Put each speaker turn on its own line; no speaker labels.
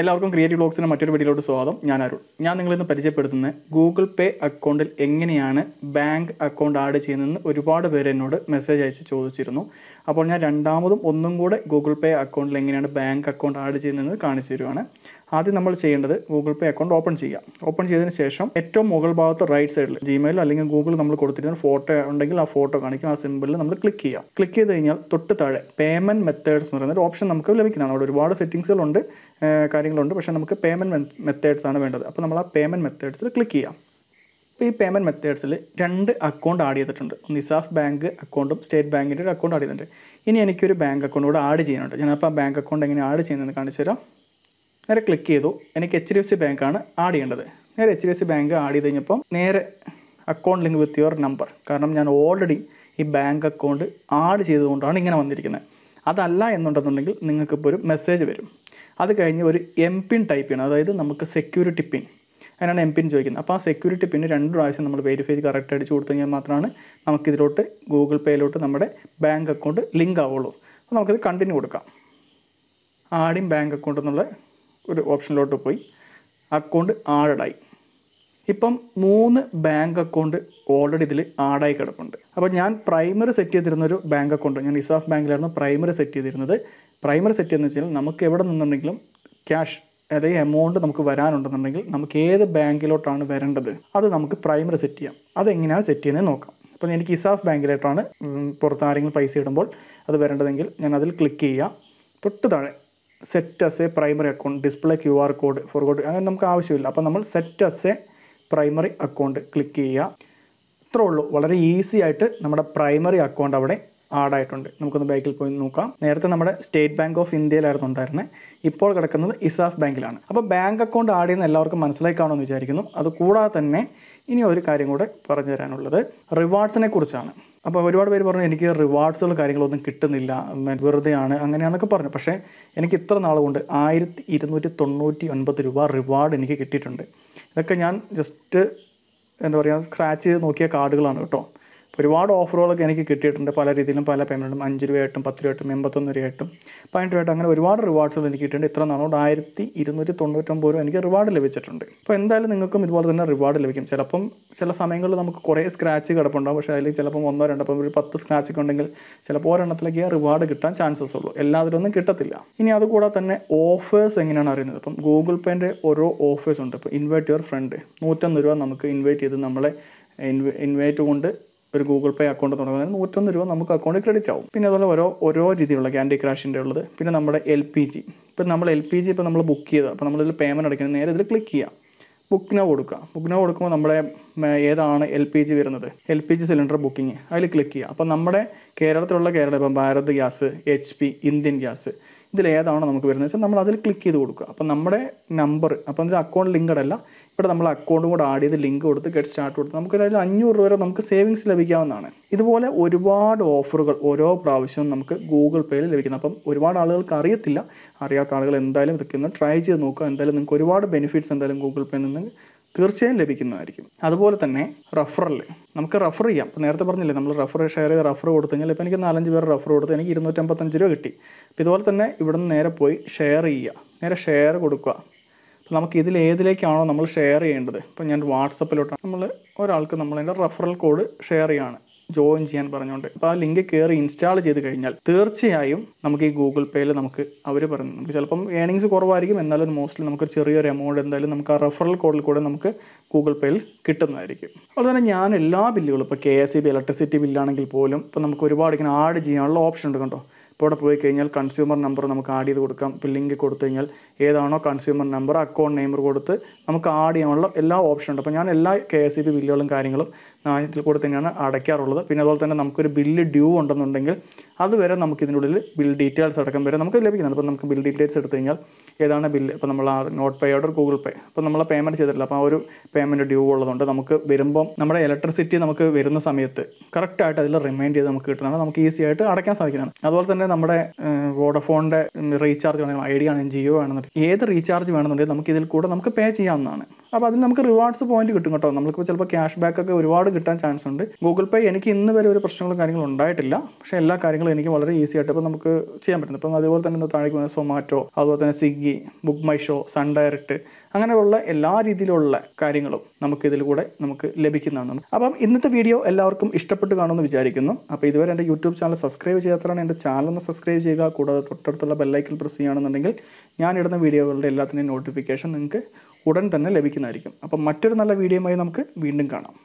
എല്ലാവർക്കും ക്രിയേറ്റീവ് ബ്ലോഗ്സിൻ്റെ മറ്റൊരു വീഡിയോയിലോട്ട് സ്വാഗതം ഞാൻ അരുൺ ഞാൻ നിങ്ങളിന്ന് പരിചയപ്പെടുത്തുന്ന ഗൂഗിൾ പേ അക്കൗണ്ടിൽ എങ്ങനെയാണ് ബാങ്ക് അക്കൗണ്ട് ആഡ് ചെയ്യുന്നതെന്ന് ഒരുപാട് പേര് എന്നോട് മെസ്സേജ് അയച്ച് ചോദിച്ചിരുന്നു അപ്പോൾ ഞാൻ രണ്ടാമതും ഒന്നും കൂടെ ഗൂഗിൾ പേ അക്കൗണ്ടിൽ എങ്ങനെയാണ് ബാങ്ക് അക്കൗണ്ട് ആഡ് ചെയ്യുന്നതെന്ന് കാണിച്ചു തരുവാണ് ആദ്യം നമ്മൾ ചെയ്യേണ്ടത് ഗൂഗിൾ പേ അക്കൗണ്ട് ഓപ്പൺ ചെയ്യാം ഓപ്പൺ ചെയ്തതിന് ശേഷം ഏറ്റവും മുകൾ ഭാഗത്ത് റൈറ്റ് സൈഡിൽ ജിമെയിൽ അല്ലെങ്കിൽ ഗൂഗിൾ നമ്മൾ കൊടുത്തിരിക്കുന്ന ഫോട്ടോ ഉണ്ടെങ്കിൽ ആ ഫോട്ടോ കാണിക്കും ആ സിമ്പിളിൽ നമ്മൾ ക്ലിക്ക് ചെയ്യാം ക്ലിക്ക് ചെയ്ത് കഴിഞ്ഞാൽ തൊട്ട് താഴെ പേയ്മെൻറ്റ് മെത്തേഡ്സ് എന്ന് പറയുന്ന ഒരു ഓപ്ഷൻ നമുക്ക് ലഭിക്കുന്നതാണ് അവിടെ ഒരുപാട് സെറ്റിംഗ്സുകളുണ്ട് കാര്യങ്ങളുണ്ട് പക്ഷേ നമുക്ക് പേയ്മെൻറ്റ് മെത്തേഡ്സ് ആണ് വേണ്ടത് അപ്പോൾ നമ്മൾ ആ പേയ്മെൻറ്റ് മെത്തേഡ്സിൽ ക്ലിക്ക് ചെയ്യാം അപ്പോൾ ഈ പേയ്മെൻറ്റ് മെത്തേഡ്സിൽ രണ്ട് അക്കൗണ്ട് ആഡ് ചെയ്തിട്ടുണ്ട് നിസാഫ് ബാങ്ക് അക്കൗണ്ടും സ്റ്റേറ്റ് ബാങ്കിൻ്റെ ഒരു അക്കൗണ്ട് ആഡ് ചെയ്തിട്ടുണ്ട് ഇനി എനിക്കൊരു ബാങ്ക് അക്കൗണ്ട് കൂടെ ആഡ് ചെയ്യാനുണ്ട് ഞാനപ്പോൾ ആ ബാങ്ക് അക്കൗണ്ട് എങ്ങനെ ആഡ് ചെയ്യുന്നതെന്ന് കാണിച്ചു തരാം നേരെ ക്ലിക്ക് ചെയ്തു എനിക്ക് എച്ച് ഡി എഫ് സി ബാങ്കാണ് ആഡ് ചെയ്യേണ്ടത് നേരെ H D F C bank add ചെയ്ത് കഴിഞ്ഞപ്പോൾ നേരെ account link with your number കാരണം ഞാൻ ഓൾറെഡി ഈ ബാങ്ക് അക്കൗണ്ട് ആഡ് ചെയ്തുകൊണ്ടാണ് ഇങ്ങനെ വന്നിരിക്കുന്നത് അതല്ല എന്നുണ്ടെന്നുണ്ടെങ്കിൽ നിങ്ങൾക്കിപ്പോൾ ഒരു മെസ്സേജ് വരും അത് കഴിഞ്ഞ് ഒരു എം പിൻ ടൈപ്പ് ചെയ്യണം അതായത് നമുക്ക് സെക്യൂരിറ്റി പിൻ അതിനാണ് എം പിൻ ചോദിക്കുന്നത് അപ്പോൾ ആ സെക്യൂരിറ്റി പിൻ രണ്ട് പ്രാവശ്യം നമ്മൾ വെരിഫൈ കറക്റ്റ് അടിച്ച് കൊടുത്തു കഴിഞ്ഞാൽ മാത്രമാണ് നമുക്കിതിലോട്ട് ഗൂഗിൾ പേയിലോട്ട് നമ്മുടെ ബാങ്ക് അക്കൗണ്ട് ലിങ്ക് ആവുള്ളൂ അപ്പോൾ നമുക്കിത് കണ്ടിന്യൂ കൊടുക്കാം ആടിയും ബാങ്ക് അക്കൗണ്ട് എന്നുള്ള ഒരു ഓപ്ഷനിലോട്ട് പോയി അക്കൗണ്ട് ആഡായി ഇപ്പം മൂന്ന് ബാങ്ക് അക്കൗണ്ട് ഓൾറെഡി ഇതിൽ ആഡായി കിടപ്പുണ്ട് അപ്പോൾ ഞാൻ പ്രൈമറി സെറ്റ് ചെയ്തിരുന്നൊരു ബാങ്ക് അക്കൗണ്ട് ഞാൻ ഇസാഫ് ബാങ്കിലായിരുന്നു പ്രൈമറി സെറ്റ് ചെയ്തിരുന്നത് പ്രൈമറി സെറ്റ് എന്ന് വെച്ചാൽ നമുക്ക് എവിടെ നിന്നുണ്ടെങ്കിലും ക്യാഷ് അതായത് എമൗണ്ട് നമുക്ക് വരാനുണ്ടെന്നുണ്ടെങ്കിൽ നമുക്ക് ഏത് ബാങ്കിലോട്ടാണ് വരേണ്ടത് അത് നമുക്ക് പ്രൈമറി സെറ്റ് ചെയ്യാം അതെങ്ങനെയാണ് സെറ്റ് ചെയ്യുന്നത് നോക്കാം അപ്പോൾ എനിക്ക് ഇസാഫ് ബാങ്കിലോട്ടാണ് പുറത്ത് ആരെങ്കിലും പൈസ ഇടുമ്പോൾ അത് വരേണ്ടതെങ്കിൽ ഞാൻ അതിൽ ക്ലിക്ക് ചെയ്യുക തൊട്ട് താഴെ set as a primary account display Q R code ഫോർഗോഡ് അങ്ങനെ നമുക്ക് ആവശ്യമില്ല അപ്പോൾ നമ്മൾ set as a primary account click ചെയ്യുക ഇത്രേ ഉള്ളൂ വളരെ ഈസി ആയിട്ട് നമ്മുടെ പ്രൈമറി അക്കൗണ്ട് അവിടെ ആഡായിട്ടുണ്ട് നമുക്കൊന്ന് ബാക്കിൽ പോയി നോക്കാം നേരത്തെ നമ്മുടെ സ്റ്റേറ്റ് ബാങ്ക് ഓഫ് ഇന്ത്യയിലായിരുന്നു ഉണ്ടായിരുന്നത് ഇപ്പോൾ കിടക്കുന്നത് ഇസാഫ് ബാങ്കിലാണ് അപ്പോൾ ബാങ്ക് അക്കൗണ്ട് ആഡ് ചെയ്യുന്ന എല്ലാവർക്കും മനസ്സിലായി കാണുമെന്ന് വിചാരിക്കുന്നു അത് കൂടാതെ തന്നെ ഇനി ഒരു കാര്യം കൂടെ പറഞ്ഞു തരാനുള്ളത് റിവാർഡ്സിനെ കുറിച്ചാണ് അപ്പോൾ ഒരുപാട് പേര് പറഞ്ഞു എനിക്ക് റിവാർഡ്സുകൾ കാര്യങ്ങളൊന്നും കിട്ടുന്നില്ല വെറുതെയാണ് അങ്ങനെയാണെന്നൊക്കെ പറഞ്ഞു പക്ഷേ എനിക്ക് ഇത്ര നാൾ കൊണ്ട് ആയിരത്തി ഇരുന്നൂറ്റി തൊണ്ണൂറ്റി ഒൻപത് രൂപ റിവാർഡ് എനിക്ക് കിട്ടിയിട്ടുണ്ട് ഇതൊക്കെ ഞാൻ ജസ്റ്റ് എന്താ പറയുക സ്ക്രാച്ച് നോക്കിയ കാർഡുകളാണ് കേട്ടോ ഒരുപാട് ഓഫറുകളൊക്കെ എനിക്ക് കിട്ടിയിട്ടുണ്ട് പല രീതിയിലും പല പേയ്മെൻറ്റും അഞ്ച് രൂപയായിട്ടും പത്ത് രൂപയായിട്ടും എൺപത്തൊന്ന് രൂപയായിട്ടും പതിനെട്ട് രൂപയായിട്ടും അങ്ങനെ ഒരുപാട് റിവാർഡ്സുകൾ എനിക്ക് കിട്ടിയിട്ടുണ്ട് ഇത്ര നാളോട് ആയിരത്തി ഇരുന്നൂറ്റി തൊണ്ണൂറ്റൊമ്പത് രൂപ എനിക്ക് റിവാർഡ് ലഭിച്ചിട്ടുണ്ട് അപ്പോൾ എന്തായാലും നിങ്ങൾക്കും ഇതുപോലെ തന്നെ റിവാർഡ് ലഭിക്കും ചിലപ്പം ചില സമയങ്ങളിൽ നമുക്ക് കുറേ സ്ക്രാച്ച് കിടപ്പുണ്ടാവും പക്ഷേ അതിൽ ചിലപ്പം ഒന്നോ രണ്ടോ അപ്പം ഒരു പത്ത് സ്ക്രാച്ച് ഒക്കെ ഉണ്ടെങ്കിൽ ചിലപ്പോൾ ഒരെണ്ണത്തിലേക്ക് റിവാർഡ് കിട്ടാൻ ചാൻസസ് ഉള്ളൂ എല്ലാത്തിലൊന്നും കിട്ടത്തില്ല ഇനി അതുകൂടാതെ തന്നെ ഓഫേഴ്സ് എങ്ങനെയാണ് അറിയുന്നത് ഇപ്പം ഗൂഗിൾ പേൻ്റെ ഓരോ ഓഫേഴ്സ് ഉണ്ട് ഇപ്പോൾ ഇൻവൈറ്റ് യുവർ ഫ്രണ്ട് നൂറ്റൊന്ന് രൂപ നമുക്ക് ഇൻവൈറ്റ് ചെയ്ത് നമ്മളെ ഇൻവൈറ്റ് കൊണ്ട് ഒരു ഗൂഗിൾ പേ അക്കൗണ്ട് തുടങ്ങുന്നതിന് നൂറ്റൊന്ന് രൂപ നമുക്ക് അക്കൗണ്ടിൽ ക്രെഡിറ്റ് ആവും പിന്നെ അതുപോലെ ഓരോ ഓരോ രീതിയിലുള്ള ക്യാൻഡി ക്രാഷിൻ്റെ ഉള്ളത് പിന്നെ നമ്മുടെ എൽ പി ജി ഇപ്പം നമ്മൾ എൽ പി ജി ഇപ്പം നമ്മൾ ബുക്ക് ചെയ്ത് അപ്പോൾ നമ്മളിതിൽ പേയ്മെൻറ്റ് അടയ്ക്കണം നേരെ ഇതിൽ ക്ലിക്ക് ചെയ്യുക ബുക്കിനോ കൊടുക്കുക ബുക്കിനോ കൊടുക്കുമ്പോൾ നമ്മുടെ ഏതാണ് എൽ പി ജി വരുന്നത് L P G cylinder booking അതിൽ ക്ലിക്ക് ചെയ്യുക അപ്പോൾ നമ്മുടെ കേരളത്തിലുള്ള കേരളം ഇപ്പം Bharat gas H P Indian gas ഏതാണോ നമുക്ക് വരുന്നത് വെച്ചാൽ നമ്മൾ അതിൽ ക്ലിക്ക് ചെയ്ത് കൊടുക്കുക അപ്പോൾ നമ്മുടെ നമ്പർ അപ്പോൾ അതിൻ്റെ അക്കൗണ്ട് ലിങ്കഡ് അല്ല ഇവിടെ നമ്മൾ അക്കൗണ്ടും കൂടെ ആഡ് ചെയ്ത് ലിങ്ക് കൊടുത്ത് ഗെറ്റ് സ്റ്റാർട്ട് കൊടുത്ത് നമുക്ക് ഒരു അഞ്ഞൂറ് രൂപ വരെ നമുക്ക് സേവിങ്സ് ലഭിക്കാവുന്നതാണ് ഇതുപോലെ ഒരുപാട് ഓഫറുകൾ ഓരോ പ്രാവശ്യവും നമുക്ക് ഗൂഗിൾ പേയിൽ ലഭിക്കുന്നത് അപ്പം ഒരുപാട് ആളുകൾക്ക് അറിയത്തില്ല അറിയാത്ത ആളുകൾ എന്തായാലും ഇതൊക്കെ ഒന്ന് ട്രൈ ചെയ്ത് നോക്കുക എന്തായാലും നിങ്ങൾക്ക് ഒരുപാട് ബെനിഫിറ്റ്സ് എന്തായാലും ഗൂഗിൾ പേയിൽ നിന്ന് തീർച്ചയായും ലഭിക്കുന്നതായിരിക്കും അതുപോലെ തന്നെ റഫറൽ നമുക്ക് റഫർ ചെയ്യാം നേരത്തെ പറഞ്ഞില്ലേ നമ്മൾ റഫർ ഷെയർ ചെയ്ത് റഫർ കൊടുത്തു കഴിഞ്ഞാൽ ഇപ്പോൾ എനിക്ക് നാലഞ്ച് പേർ റഫർ കൊടുത്ത് എനിക്ക് ഇരുന്നൂറ്റമ്പത്തഞ്ച് രൂപ കിട്ടി അപ്പോൾ ഇതുപോലെ തന്നെ ഇവിടെ നിന്ന് നേരെ പോയി ഷെയർ ചെയ്യുക നേരെ ഷെയർ കൊടുക്കുക അപ്പോൾ നമുക്ക് ഇതിൽ ഏതിലേക്കാണോ നമ്മൾ ഷെയർ ചെയ്യേണ്ടത് ഇപ്പോൾ ഞാൻ വാട്സപ്പിലോട്ടാണ് നമ്മൾ ഒരാൾക്ക് നമ്മളതിൻ്റെ റഫറൽ കോഡ് ഷെയർ ചെയ്യുകയാണ് ജോയിൻ ചെയ്യാൻ പറഞ്ഞുകൊണ്ട് അപ്പോൾ ആ ലിങ്ക് കയറി ഇൻസ്റ്റാൾ ചെയ്ത് കഴിഞ്ഞാൽ തീർച്ചയായും നമുക്ക് ഈ ഗൂഗിൾ പേയിൽ നമുക്ക് അവർ പറഞ്ഞു നമുക്ക് ചിലപ്പം ഏണിങ്സ് കുറവായിരിക്കും എന്നാലും മോസ്റ്റ്ലി നമുക്ക് ചെറിയൊരു എമൗണ്ട് എന്തായാലും നമുക്ക് ആ റെഫറൽ കോഡിൽ കൂടെ നമുക്ക് ഗൂഗിൾ പേയിൽ കിട്ടുന്നതായിരിക്കും അതുപോലെ തന്നെ ഞാൻ എല്ലാ ബില്ലുകളും ഇപ്പോൾ K S E e B electricity ബില്ലാണെങ്കിൽ പോലും ഇപ്പോൾ നമുക്ക് ഒരുപാട് ഇങ്ങനെ ആഡ് ചെയ്യാനുള്ള ഓപ്ഷൻ ഉണ്ട് കണ്ടോ ഇപ്പോൾ അവിടെ പോയി കഴിഞ്ഞാൽ കൺസ്യൂമർ നമ്പർ നമുക്ക് ആഡ് ചെയ്ത് കൊടുക്കാം ഇപ്പോൾ ലിങ്ക് കൊടുത്തു കഴിഞ്ഞാൽ ഏതാണോ കൺസ്യൂമർ നമ്പർ അക്കൗണ്ട് നമ്പർ കൊടുത്ത് നമുക്ക് ആഡ് ചെയ്യാനുള്ള എല്ലാ ഓപ്ഷനും ഉണ്ട് അപ്പോൾ ഞാൻ എല്ലാ കെ എസ് ഇ ബി ബില്ലുകളും കാര്യങ്ങളും ഇതിൽ കൂടെ തന്നെയാണ് അടയ്ക്കാറുള്ളത് പിന്നെ അതുപോലെ തന്നെ നമുക്കൊരു ബില്ല് ഡ്യൂ ഉണ്ടെന്നുണ്ടെങ്കിൽ അതുവരെ നമുക്ക് ഉള്ളിൽ ബിൽ ഡീറ്റെയിൽസ് അടക്കം വരെ നമുക്ക് ലഭിക്കുന്നുണ്ട് അപ്പോൾ നമുക്ക് ബിൽ ഡീറ്റെയിൽസ് എടുത്തു കഴിഞ്ഞാൽ ഏതാണ് ബില്ല് ഇപ്പോൾ നമ്മൾ ആ note pay order Google pay അപ്പോൾ നമ്മൾ പേയ്മെൻറ്റ് ചെയ്തിട്ടില്ല അപ്പോൾ ആ ഒരു പേയ്മെൻറ്റ് ഡ്യൂ ഉള്ളതുകൊണ്ട് നമുക്ക് വരുമ്പം നമ്മുടെ ഇലക്ട്രിസിറ്റി നമുക്ക് വരുന്ന സമയത്ത് കറക്റ്റായിട്ട് അതിൽ റിമൈൻഡ് ചെയ്ത് നമുക്ക് കിട്ടുന്നതാണ് നമുക്ക് ഈസി ആയിട്ട് അടയ്ക്കാൻ സാധിക്കുന്നതാണ് അതുപോലെ തന്നെ തന്നെ നമ്മുടെ വോഡഫോണിൻ്റെ റീചാർജ് ഐ ഐഡിയ ആണെങ്കിൽ ജിയോ ആണെന്നുണ്ടെങ്കിൽ ഏത് റീചാർജ് വേണമെന്നുണ്ടെങ്കിൽ നമുക്ക് ഇതിൽ കൂടെ നമുക്ക് പേ ചെയ്യാവുന്നതാണ് അപ്പോൾ അതിന് നമുക്ക് റിവാർഡ്സ് പോയിന്റ് കിട്ടും കേട്ടോ നമുക്കിപ്പോൾ ചിലപ്പോൾ ക്യാഷ് ബാക്ക് ഒക്കെ ഒരുപാട് കിട്ടാൻ ചാൻസ് ഉണ്ട് ഗൂഗിൾ പേ എനിക്ക് ഇന്ന് വരെ ഒരു പ്രശ്നങ്ങളും കാര്യങ്ങളും ഉണ്ടായിട്ടില്ല പക്ഷേ എല്ലാ കാര്യങ്ങളും എനിക്ക് വളരെ ഈസി ആയിട്ട് ഇപ്പോൾ നമുക്ക് ചെയ്യാൻ പറ്റുന്നത് അപ്പം അതുപോലെ തന്നെ താഴേക്ക് പോകുന്ന സൊമാറ്റോ അതുപോലെ തന്നെ Swiggy Book My Show Sun Direct അങ്ങനെയുള്ള എല്ലാ രീതിയിലുള്ള കാര്യങ്ങളും നമുക്ക് ഇതിലൂടെ നമുക്ക് ലഭിക്കുന്നതാണ് അപ്പം ഇന്നത്തെ വീഡിയോ എല്ലാവർക്കും ഇഷ്ടപ്പെട്ട് കാണുമെന്ന് വിചാരിക്കുന്നു അപ്പോൾ ഇതുവരെ എൻ്റെ യൂട്യൂബ് ചാനൽ സബ്സ്ക്രൈബ് ചെയ്യാത്തവരാണ് എൻ്റെ ചാനൽ ഒന്ന് സബ്സ്ക്രൈബ് ചെയ്യുക കൂടാതെ തൊട്ടടുത്തുള്ള ബെല്ലൈക്കിൽ പ്രസ് ചെയ്യുകയാണെന്നുണ്ടെങ്കിൽ ഞാനിടുന്ന വീഡിയോകളുടെ എല്ലാത്തിൻ്റെയും നോട്ടിഫിക്കേഷൻ നിങ്ങൾക്ക് ഉടൻ തന്നെ ലഭിക്കുന്നതായിരിക്കും അപ്പം മറ്റൊരു നല്ല വീഡിയോയുമായി നമുക്ക് വീണ്ടും കാണാം